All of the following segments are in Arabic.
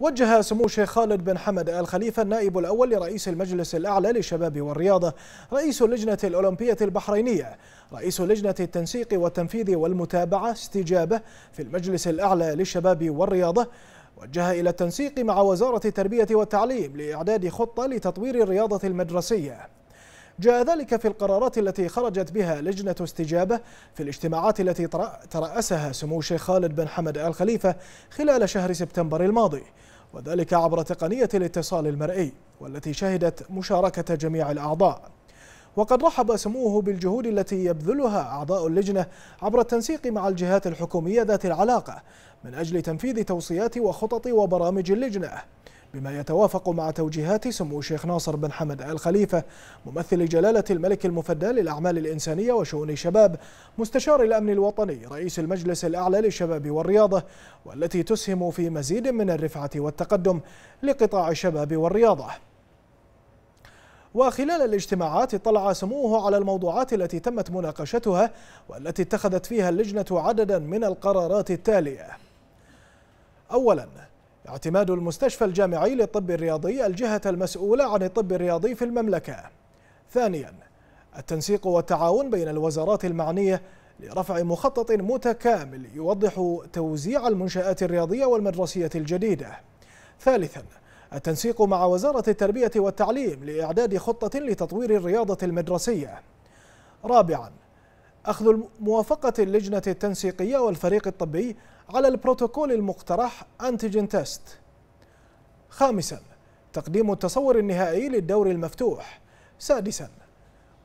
وجه سمو الشيخ خالد بن حمد آل خليفة النائب الأول لرئيس المجلس الأعلى للشباب والرياضة رئيس اللجنة الأولمبية البحرينية رئيس لجنة التنسيق والتنفيذ والمتابعة استجابة في المجلس الأعلى للشباب والرياضة وجه إلى التنسيق مع وزارة التربية والتعليم لإعداد خطة لتطوير الرياضة المدرسية جاء ذلك في القرارات التي خرجت بها لجنة استجابة في الاجتماعات التي ترأسها سمو الشيخ خالد بن حمد آل خليفة خلال شهر سبتمبر الماضي وذلك عبر تقنية الاتصال المرئي والتي شهدت مشاركة جميع الأعضاء وقد رحب سموه بالجهود التي يبذلها أعضاء اللجنة عبر التنسيق مع الجهات الحكومية ذات العلاقة من أجل تنفيذ توصيات وخطط وبرامج اللجنة بما يتوافق مع توجيهات سمو الشيخ ناصر بن حمد آل خليفة ممثل جلالة الملك المفدى للأعمال الإنسانية وشؤون الشباب مستشار الأمن الوطني رئيس المجلس الأعلى للشباب والرياضة والتي تسهم في مزيد من الرفعة والتقدم لقطاع الشباب والرياضة وخلال الاجتماعات اطلع سموه على الموضوعات التي تمت مناقشتها والتي اتخذت فيها اللجنة عددا من القرارات التالية أولاً اعتماد المستشفى الجامعي للطب الرياضي الجهة المسؤولة عن الطب الرياضي في المملكة ثانيا التنسيق والتعاون بين الوزارات المعنية لرفع مخطط متكامل يوضح توزيع المنشآت الرياضية والمدرسية الجديدة ثالثا التنسيق مع وزارة التربية والتعليم لإعداد خطة لتطوير الرياضة المدرسية رابعاً أخذ موافقة اللجنة التنسيقية والفريق الطبي على البروتوكول المقترح أنتيجين تيست خامسا تقديم التصور النهائي للدور المفتوح سادسا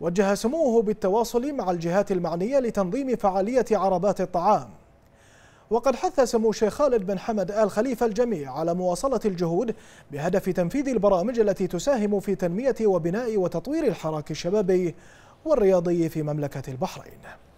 وجه سموه بالتواصل مع الجهات المعنية لتنظيم فعالية عربات الطعام وقد حث سمو الشيخ خالد بن حمد آل خليفة الجميع على مواصلة الجهود بهدف تنفيذ البرامج التي تساهم في تنمية وبناء وتطوير الحراك الشبابي والرياضي في مملكة البحرين